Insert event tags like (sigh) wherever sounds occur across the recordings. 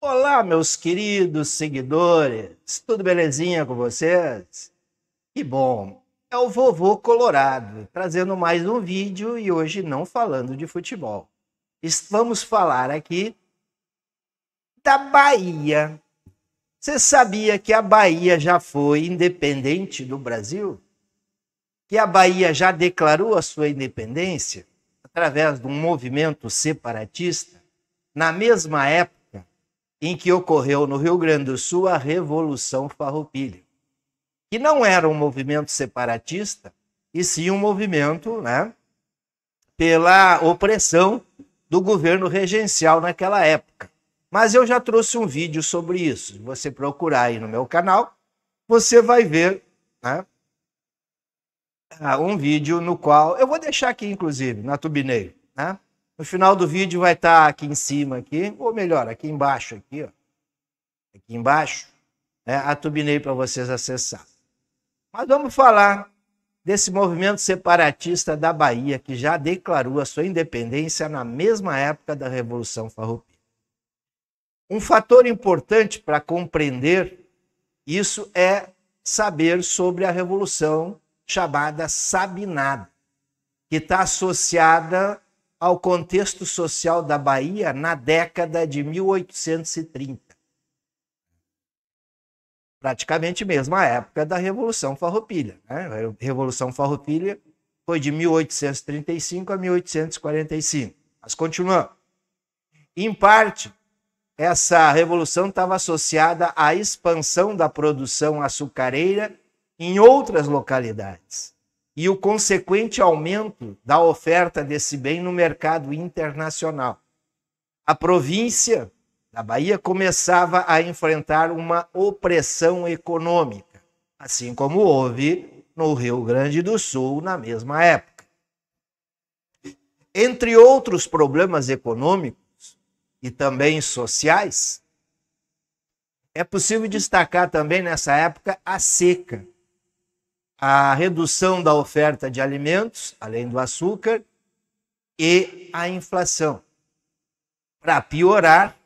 Olá, meus queridos seguidores, tudo belezinha com vocês? Que bom, é o Vovô Colorado, trazendo mais um vídeo e hoje não falando de futebol. Vamos falar aqui da Bahia. Você sabia que a Bahia já foi independente do Brasil? Que a Bahia já declarou a sua independência através de um movimento separatista? Na mesma época, em que ocorreu no Rio Grande do Sul a Revolução Farroupilha, que não era um movimento separatista, e sim um movimento né, pela opressão do governo regencial naquela época. Mas eu já trouxe um vídeo sobre isso. Se você procurar aí no meu canal, você vai ver né, ah, um vídeo no qual eu vou deixar aqui, inclusive, na Tubineiro, né, no final do vídeo vai estar tá aqui em cima, aqui, ou melhor, aqui embaixo, aqui, ó. Aqui embaixo, né, a Tubinei para vocês acessar. Mas vamos falar desse movimento separatista da Bahia, que já declarou a sua independência na mesma época da Revolução Farroupilha. Um fator importante para compreender isso é saber sobre a Revolução chamada Sabinada, que está associada ao contexto social da Bahia na década de 1830. Praticamente mesma época da Revolução Farroupilha. Né? A Revolução Farroupilha foi de 1835 a 1845. Mas continuando. Em parte, essa revolução estava associada à expansão da produção açucareira em outras localidades e o consequente aumento da oferta desse bem no mercado internacional. A província da Bahia começava a enfrentar uma opressão econômica, assim como houve no Rio Grande do Sul na mesma época. Entre outros problemas econômicos e também sociais, é possível destacar também nessa época a seca a redução da oferta de alimentos, além do açúcar, e a inflação. Para piorar,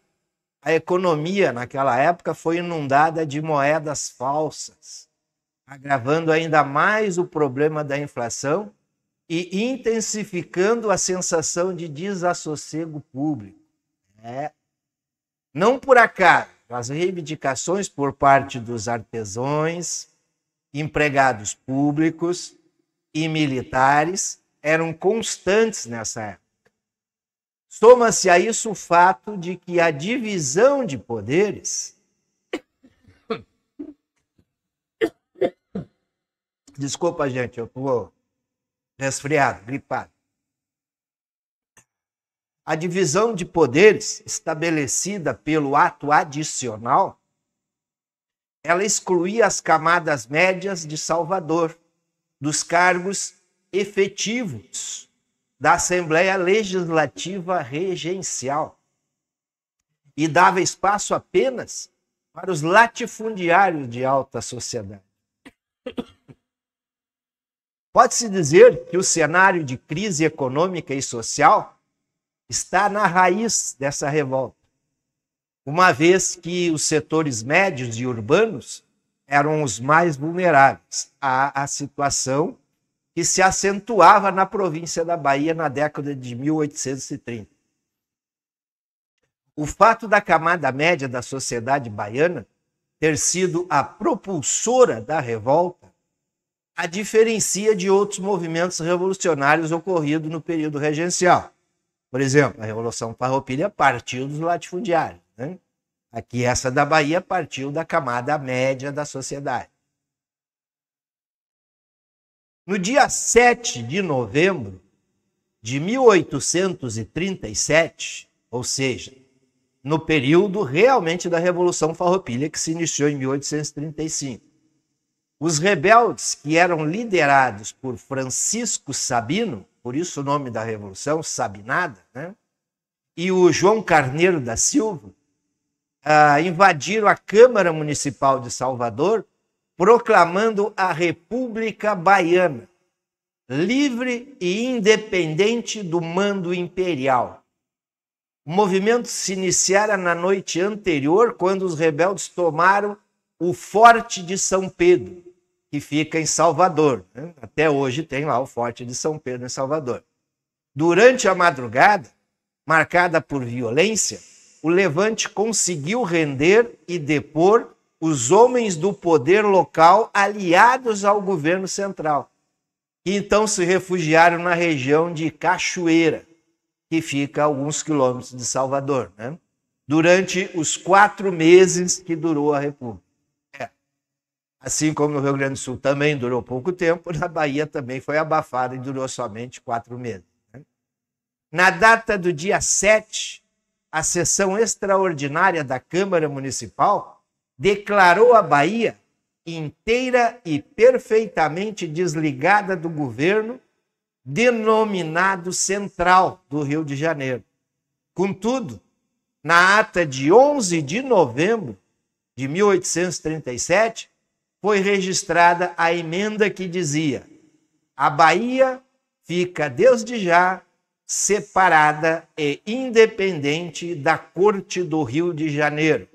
a economia naquela época foi inundada de moedas falsas, agravando ainda mais o problema da inflação e intensificando a sensação de desassossego público. É. Não por acaso, as reivindicações por parte dos artesãos, empregados públicos e militares eram constantes nessa época. Soma-se a isso o fato de que a divisão de poderes. (coughs) Desculpa, gente, eu estou resfriado, gripado. A divisão de poderes estabelecida pelo ato adicional ela excluía as camadas médias de Salvador dos cargos efetivos da Assembleia Legislativa Regencial e dava espaço apenas para os latifundiários de alta sociedade. Pode-se dizer que o cenário de crise econômica e social está na raiz dessa revolta uma vez que os setores médios e urbanos eram os mais vulneráveis à, à situação que se acentuava na província da Bahia na década de 1830. O fato da camada média da sociedade baiana ter sido a propulsora da revolta a diferencia de outros movimentos revolucionários ocorridos no período regencial. Por exemplo, a Revolução Farroupilha partiu dos latifundiários. Né? Aqui, essa da Bahia partiu da camada média da sociedade. No dia 7 de novembro de 1837, ou seja, no período realmente da Revolução Farroupilha que se iniciou em 1835. Os rebeldes que eram liderados por Francisco Sabino, por isso o nome da revolução, Sabinada, né? e o João Carneiro da Silva, ah, invadiram a Câmara Municipal de Salvador, proclamando a República Baiana, livre e independente do mando imperial. O movimento se iniciara na noite anterior, quando os rebeldes tomaram o Forte de São Pedro, que fica em Salvador. Né? Até hoje tem lá o Forte de São Pedro, em Salvador. Durante a madrugada, marcada por violência, o levante conseguiu render e depor os homens do poder local aliados ao governo central, que então se refugiaram na região de Cachoeira, que fica a alguns quilômetros de Salvador, né? durante os quatro meses que durou a República. É. Assim como no Rio Grande do Sul também durou pouco tempo, na (laughs) Bahia também foi abafada e durou somente quatro meses. Né? Na data do dia 7 a sessão extraordinária da Câmara Municipal, declarou a Bahia inteira e perfeitamente desligada do governo denominado Central do Rio de Janeiro. Contudo, na ata de 11 de novembro de 1837, foi registrada a emenda que dizia: a Bahia fica desde já separada e independente da Corte do Rio de Janeiro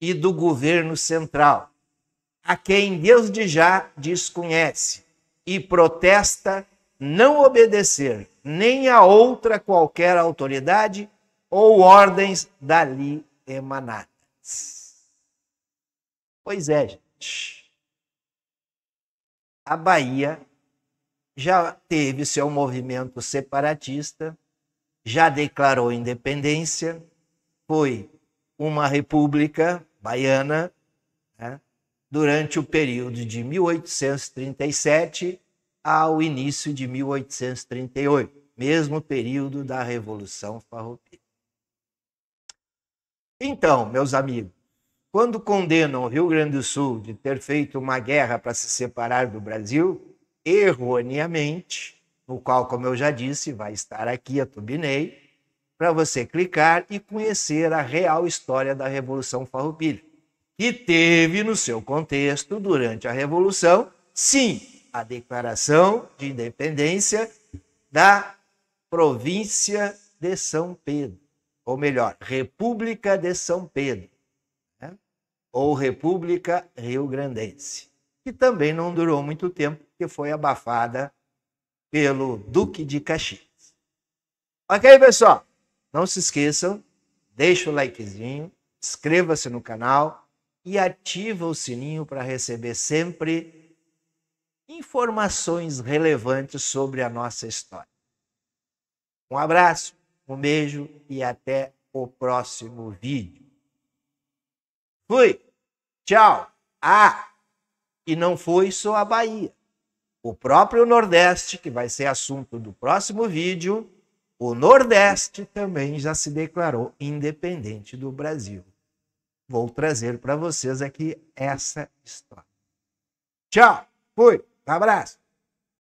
e do governo central, a quem desde já desconhece e protesta não obedecer nem a outra qualquer autoridade ou ordens dali emanadas. Pois é, gente. A Bahia já teve seu movimento separatista, já declarou independência, foi uma república baiana né, durante o período de 1837 ao início de 1838, mesmo período da Revolução Farroupilha. Então, meus amigos, quando condenam o Rio Grande do Sul de ter feito uma guerra para se separar do Brasil, erroneamente, no qual, como eu já disse, vai estar aqui a Tubinei, para você clicar e conhecer a real história da Revolução Farroupilha, que teve no seu contexto, durante a Revolução, sim, a declaração de independência da província de São Pedro, ou melhor, República de São Pedro, né? ou República Rio Grandense, que também não durou muito tempo, que foi abafada pelo Duque de Caxias. Ok, pessoal? Não se esqueçam, deixa o likezinho, inscreva-se no canal e ativa o sininho para receber sempre informações relevantes sobre a nossa história. Um abraço, um beijo e até o próximo vídeo. Fui! Tchau! Ah! E não foi só a Bahia o próprio Nordeste, que vai ser assunto do próximo vídeo, o Nordeste também já se declarou independente do Brasil. Vou trazer para vocês aqui essa história. Tchau, fui, um abraço.